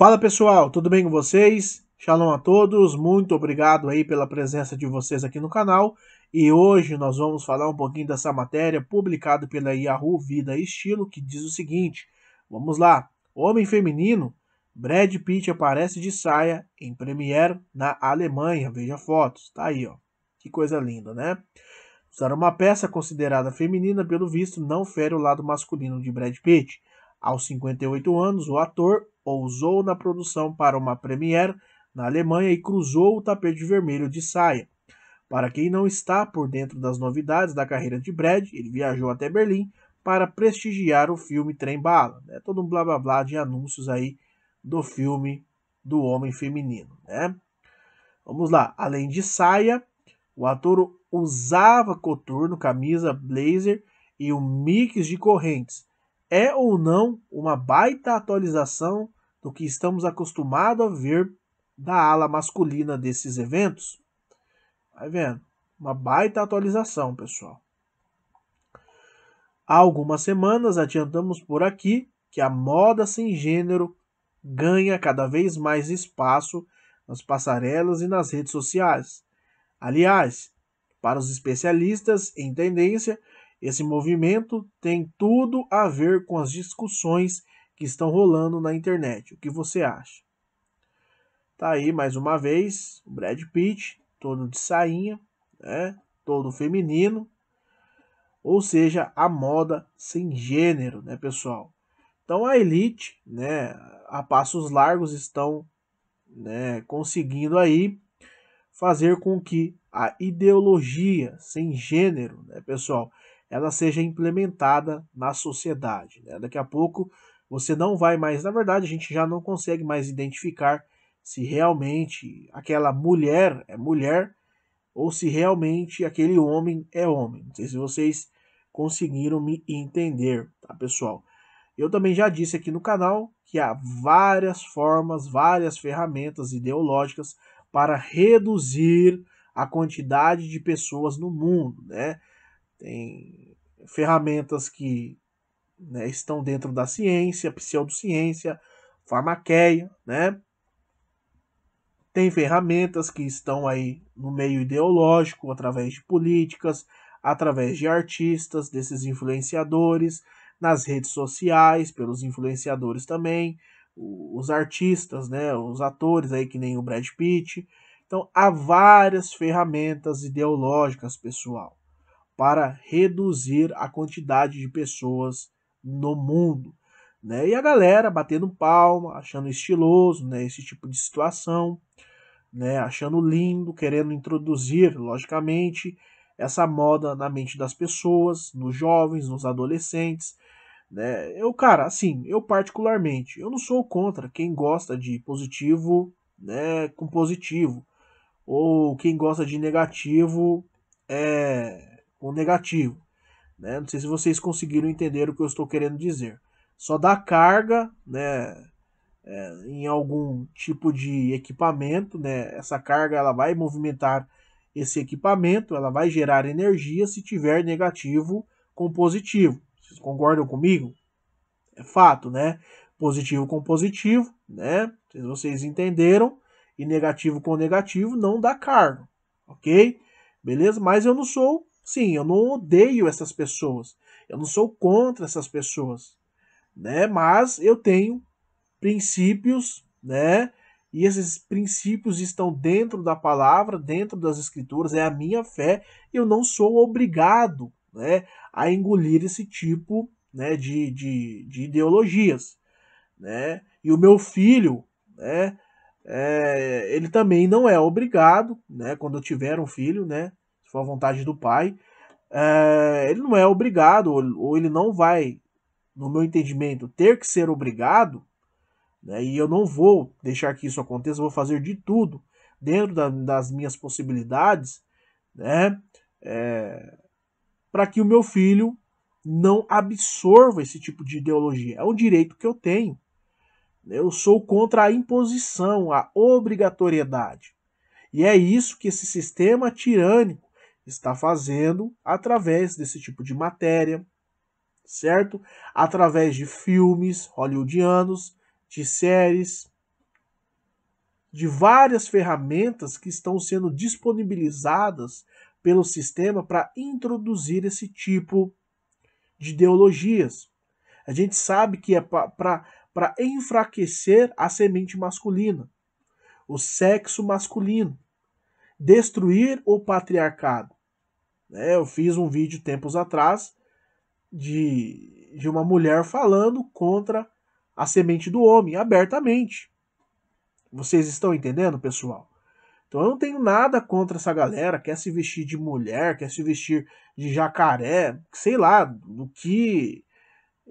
Fala pessoal, tudo bem com vocês? Shalom a todos, muito obrigado aí pela presença de vocês aqui no canal. E hoje nós vamos falar um pouquinho dessa matéria publicada pela Yahoo Vida e Estilo, que diz o seguinte: Vamos lá. Homem feminino, Brad Pitt aparece de saia em premiere na Alemanha. Veja fotos. Tá aí, ó. Que coisa linda, né? Usar uma peça considerada feminina, pelo visto, não fere o lado masculino de Brad Pitt. Aos 58 anos, o ator pousou na produção para uma premiere na Alemanha e cruzou o tapete vermelho de saia. Para quem não está por dentro das novidades da carreira de Brad, ele viajou até Berlim para prestigiar o filme Trem Bala. Né? Todo um blá blá blá de anúncios aí do filme do Homem Feminino. Né? Vamos lá. Além de saia, o ator usava coturno, camisa, blazer e um mix de correntes. É ou não uma baita atualização do que estamos acostumados a ver da ala masculina desses eventos. Vai tá vendo? Uma baita atualização, pessoal. Há algumas semanas adiantamos por aqui que a moda sem gênero ganha cada vez mais espaço nas passarelas e nas redes sociais. Aliás, para os especialistas em tendência, esse movimento tem tudo a ver com as discussões que estão rolando na internet. O que você acha? Tá aí mais uma vez o Brad Pitt, todo de sainha, né? todo feminino. Ou seja, a moda sem gênero, né, pessoal? Então a elite, né, a passos largos estão, né, conseguindo aí fazer com que a ideologia sem gênero, né, pessoal, ela seja implementada na sociedade. Né? Daqui a pouco você não vai mais, na verdade, a gente já não consegue mais identificar se realmente aquela mulher é mulher ou se realmente aquele homem é homem. Não sei se vocês conseguiram me entender, tá, pessoal? Eu também já disse aqui no canal que há várias formas, várias ferramentas ideológicas para reduzir a quantidade de pessoas no mundo, né? Tem ferramentas que né, estão dentro da ciência, pseudociência, farmaqueia, né? Tem ferramentas que estão aí no meio ideológico, através de políticas, através de artistas, desses influenciadores, nas redes sociais, pelos influenciadores também, os artistas, né, os atores aí que nem o Brad Pitt. Então, há várias ferramentas ideológicas, pessoal, para reduzir a quantidade de pessoas no mundo. Né? E a galera batendo palma, achando estiloso né, esse tipo de situação, né, achando lindo, querendo introduzir, logicamente, essa moda na mente das pessoas, nos jovens, nos adolescentes. Né? Eu, cara, assim, eu particularmente, eu não sou contra quem gosta de positivo né, com positivo, ou quem gosta de negativo é, com negativo. Né? Não sei se vocês conseguiram entender o que eu estou querendo dizer. Só dá carga né, é, em algum tipo de equipamento, né? essa carga ela vai movimentar esse equipamento, ela vai gerar energia se tiver negativo com positivo. Vocês concordam comigo? É fato, né? Positivo com positivo, né? Se vocês entenderam, e negativo com negativo não dá carga, ok? Beleza? Mas eu não sou Sim, eu não odeio essas pessoas. Eu não sou contra essas pessoas, né? Mas eu tenho princípios, né? E esses princípios estão dentro da palavra, dentro das escrituras, é a minha fé. Eu não sou obrigado, né, a engolir esse tipo, né, de, de, de ideologias, né? E o meu filho, né, é, ele também não é obrigado, né, quando eu tiver um filho, né, foi a vontade do pai. É, ele não é obrigado, ou ele não vai, no meu entendimento, ter que ser obrigado, né, e eu não vou deixar que isso aconteça, vou fazer de tudo dentro da, das minhas possibilidades, né, é, para que o meu filho não absorva esse tipo de ideologia. É um direito que eu tenho. Eu sou contra a imposição, a obrigatoriedade. E é isso que esse sistema tirânico está fazendo através desse tipo de matéria, certo? Através de filmes hollywoodianos, de séries, de várias ferramentas que estão sendo disponibilizadas pelo sistema para introduzir esse tipo de ideologias. A gente sabe que é para enfraquecer a semente masculina, o sexo masculino destruir o patriarcado. Né, eu fiz um vídeo tempos atrás de, de uma mulher falando contra a semente do homem, abertamente. Vocês estão entendendo, pessoal? Então eu não tenho nada contra essa galera, quer se vestir de mulher, quer se vestir de jacaré, sei lá, do que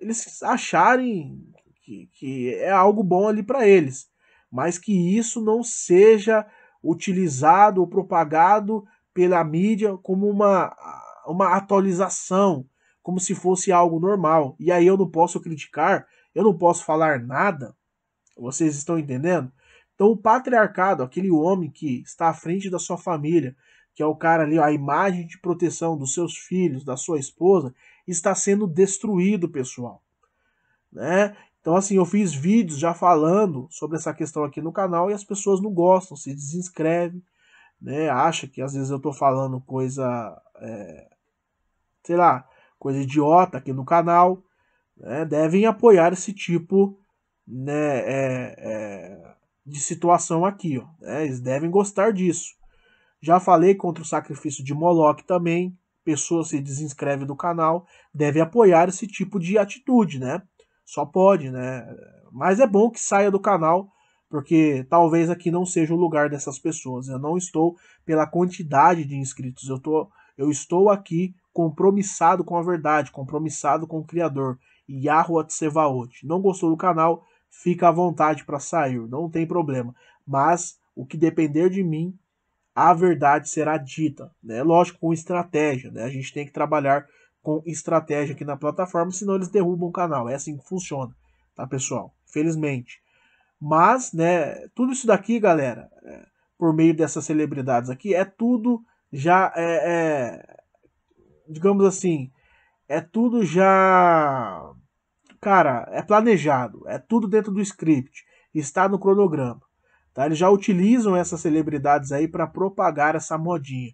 eles acharem que, que é algo bom ali para eles. Mas que isso não seja utilizado ou propagado pela mídia como uma, uma atualização, como se fosse algo normal. E aí eu não posso criticar, eu não posso falar nada. Vocês estão entendendo? Então o patriarcado, aquele homem que está à frente da sua família, que é o cara ali, a imagem de proteção dos seus filhos, da sua esposa, está sendo destruído, pessoal. Né? Então, assim, eu fiz vídeos já falando sobre essa questão aqui no canal e as pessoas não gostam, se desinscrevem, né? Acha que às vezes eu tô falando coisa, é, sei lá, coisa idiota aqui no canal. Né? Devem apoiar esse tipo né, é, é, de situação aqui, ó. Né? Eles devem gostar disso. Já falei contra o sacrifício de Moloch também. Pessoa se desinscreve do canal, deve apoiar esse tipo de atitude, né? Só pode, né? Mas é bom que saia do canal, porque talvez aqui não seja o lugar dessas pessoas. Eu não estou pela quantidade de inscritos, eu, tô, eu estou aqui compromissado com a verdade, compromissado com o Criador, Yahweh Tsevaot. Não gostou do canal? Fica à vontade para sair, não tem problema. Mas o que depender de mim, a verdade será dita, né? Lógico, com estratégia, né? A gente tem que trabalhar com estratégia aqui na plataforma, senão eles derrubam o canal. É assim que funciona, tá, pessoal? Felizmente. Mas, né, tudo isso daqui, galera, é, por meio dessas celebridades aqui, é tudo já, é, é, digamos assim, é tudo já, cara, é planejado, é tudo dentro do script, está no cronograma. Tá? Eles já utilizam essas celebridades aí para propagar essa modinha.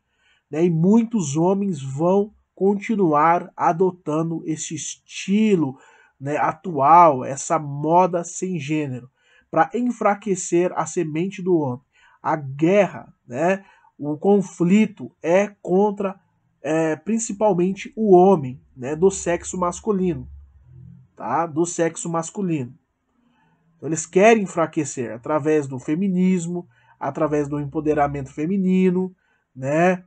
Né? E muitos homens vão continuar adotando esse estilo né, atual, essa moda sem gênero, para enfraquecer a semente do homem. A guerra, né, o conflito é contra é, principalmente o homem né, do sexo masculino. Tá? Do sexo masculino. Então, eles querem enfraquecer através do feminismo, através do empoderamento feminino, né?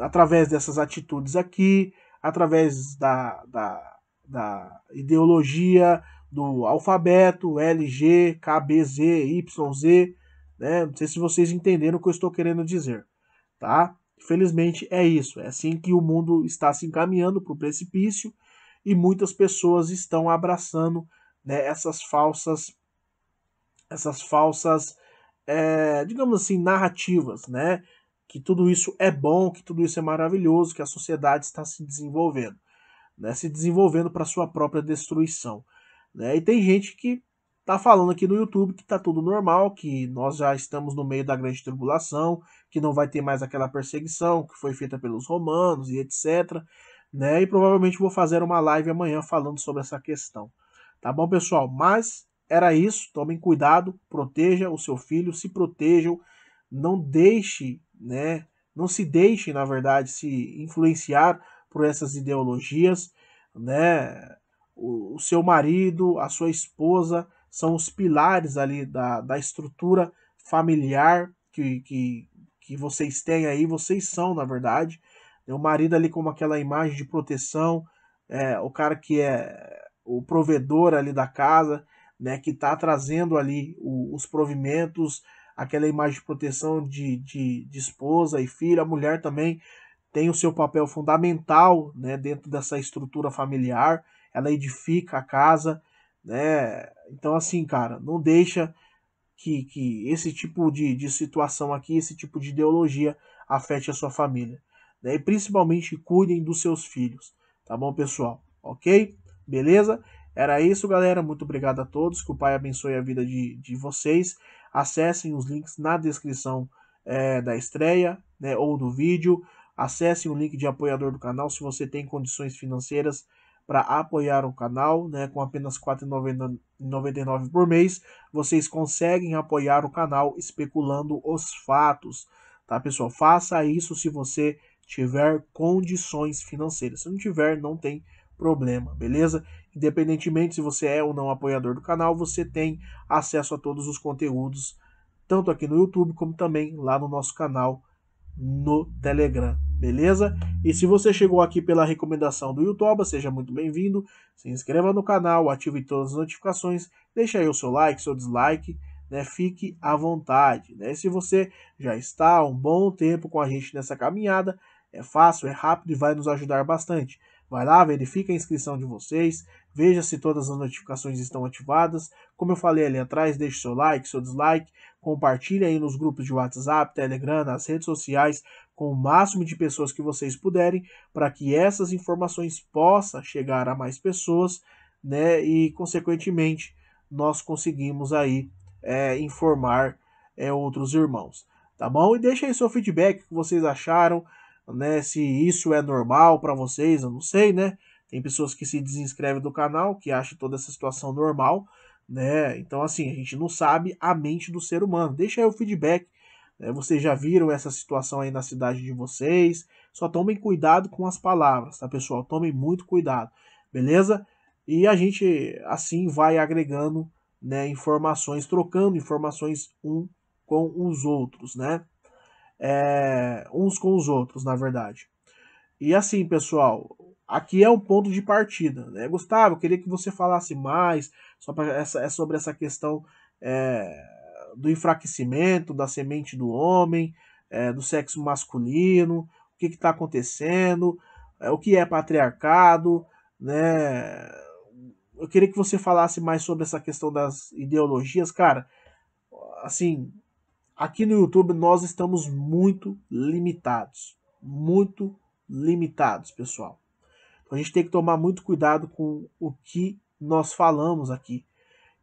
através dessas atitudes aqui, através da, da, da ideologia, do alfabeto LG, KBZ, YZ, né? Não sei se vocês entenderam o que eu estou querendo dizer, tá? Felizmente é isso, é assim que o mundo está se encaminhando para o precipício e muitas pessoas estão abraçando né, essas falsas, essas falsas, é, digamos assim, narrativas, né? que tudo isso é bom, que tudo isso é maravilhoso, que a sociedade está se desenvolvendo, né? se desenvolvendo para sua própria destruição. Né? E tem gente que está falando aqui no YouTube que está tudo normal, que nós já estamos no meio da grande tribulação, que não vai ter mais aquela perseguição que foi feita pelos romanos e etc. Né? E provavelmente vou fazer uma live amanhã falando sobre essa questão. Tá bom, pessoal? Mas era isso. Tomem cuidado, proteja o seu filho, se protejam, não deixe né? Não se deixem, na verdade, se influenciar por essas ideologias, né? O, o seu marido, a sua esposa são os pilares ali da, da estrutura familiar que, que, que vocês têm aí, vocês são, na verdade. O marido ali como aquela imagem de proteção, é, o cara que é o provedor ali da casa, né, que está trazendo ali o, os provimentos, aquela imagem de proteção de, de, de esposa e filha, a mulher também tem o seu papel fundamental né, dentro dessa estrutura familiar, ela edifica a casa, né? Então, assim, cara, não deixa que, que esse tipo de, de situação aqui, esse tipo de ideologia afete a sua família. Né? E principalmente cuidem dos seus filhos, tá bom, pessoal? Ok? Beleza? Era isso, galera. Muito obrigado a todos. Que o Pai abençoe a vida de, de vocês acessem os links na descrição é, da estreia né, ou do vídeo. Acessem o link de apoiador do canal se você tem condições financeiras para apoiar o canal, né, com apenas R$ 4,99 por mês, vocês conseguem apoiar o canal especulando os fatos, tá pessoal? Faça isso se você tiver condições financeiras. Se não tiver, não tem problema, beleza? Independentemente se você é ou não apoiador do canal, você tem acesso a todos os conteúdos, tanto aqui no YouTube como também lá no nosso canal no Telegram, beleza? E se você chegou aqui pela recomendação do YouTube, seja muito bem-vindo, se inscreva no canal, ative todas as notificações, deixe aí o seu like, seu dislike, né? Fique à vontade, né? E se você já está há um bom tempo com a gente nessa caminhada, é fácil, é rápido e vai nos ajudar bastante. Vai lá, verifica a inscrição de vocês, veja se todas as notificações estão ativadas. Como eu falei ali atrás, deixe seu like, seu dislike, compartilhe aí nos grupos de WhatsApp, Telegram, nas redes sociais, com o máximo de pessoas que vocês puderem, para que essas informações possam chegar a mais pessoas, né? E consequentemente nós conseguimos aí é, informar é, outros irmãos, tá bom? E deixa aí seu feedback, o que vocês acharam, né? Se isso é normal para vocês, eu não sei, né? Tem pessoas que se desinscrevem do canal, que acham toda essa situação normal, né? Então, assim, a gente não sabe a mente do ser humano. Deixa aí o feedback. Né? Vocês já viram essa situação aí na cidade de vocês? Só tomem cuidado com as palavras, tá, pessoal? Tomem muito cuidado, beleza? E a gente, assim, vai agregando né, informações, trocando informações um com os outros, né? É, uns com os outros, na verdade. E assim, pessoal, aqui é um ponto de partida. Né? Gustavo, Eu queria que você falasse mais sobre essa, é sobre essa questão é, do enfraquecimento da semente do homem, é, do sexo masculino, o que está acontecendo, é, o que é patriarcado, né? Eu queria que você falasse mais sobre essa questão das ideologias, cara. Assim, aqui no YouTube nós estamos muito limitados, muito limitados, pessoal. Então a gente tem que tomar muito cuidado com o que nós falamos aqui.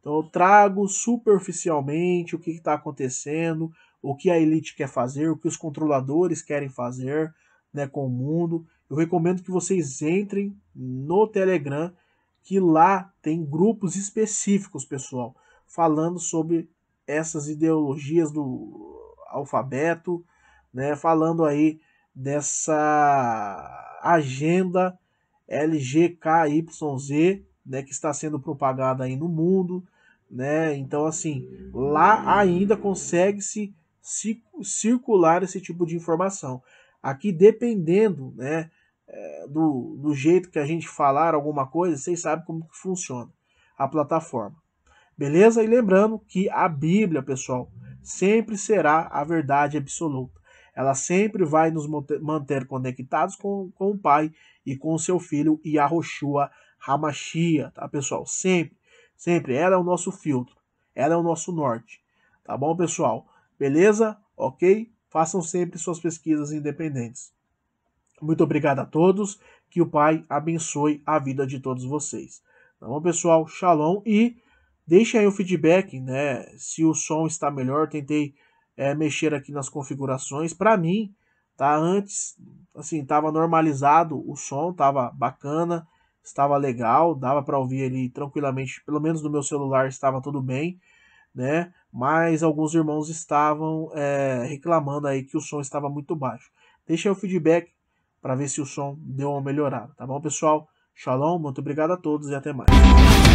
Então eu trago superficialmente o que está acontecendo, o que a elite quer fazer, o que os controladores querem fazer né, com o mundo. Eu recomendo que vocês entrem no Telegram, que lá tem grupos específicos, pessoal, falando sobre essas ideologias do alfabeto, né, falando aí dessa agenda LGKYZ, né, que está sendo propagada aí no mundo, né? Então assim, lá ainda consegue-se circular esse tipo de informação. Aqui dependendo, né, é, do, do jeito que a gente falar alguma coisa, vocês sabem como que funciona a plataforma. Beleza? E lembrando que a Bíblia, pessoal, sempre será a verdade absoluta. Ela sempre vai nos manter conectados com, com o Pai e com seu filho Yahoshua Hamashia, tá, pessoal? Sempre, sempre. Ela é o nosso filtro, ela é o nosso norte, tá bom, pessoal? Beleza? Ok? Façam sempre suas pesquisas independentes. Muito obrigado a todos. Que o Pai abençoe a vida de todos vocês. Tá bom, pessoal? Shalom e deixem aí o feedback, né? Se o som está melhor, tentei é, mexer aqui nas configurações. Para mim, tá? Antes, assim, tava normalizado o som, tava bacana, estava legal, dava para ouvir ali tranquilamente, pelo menos no meu celular estava tudo bem, né? Mas alguns irmãos estavam é, reclamando aí que o som estava muito baixo. Deixa o feedback para ver se o som deu uma melhorada, tá bom, pessoal? Shalom, muito obrigado a todos e até mais.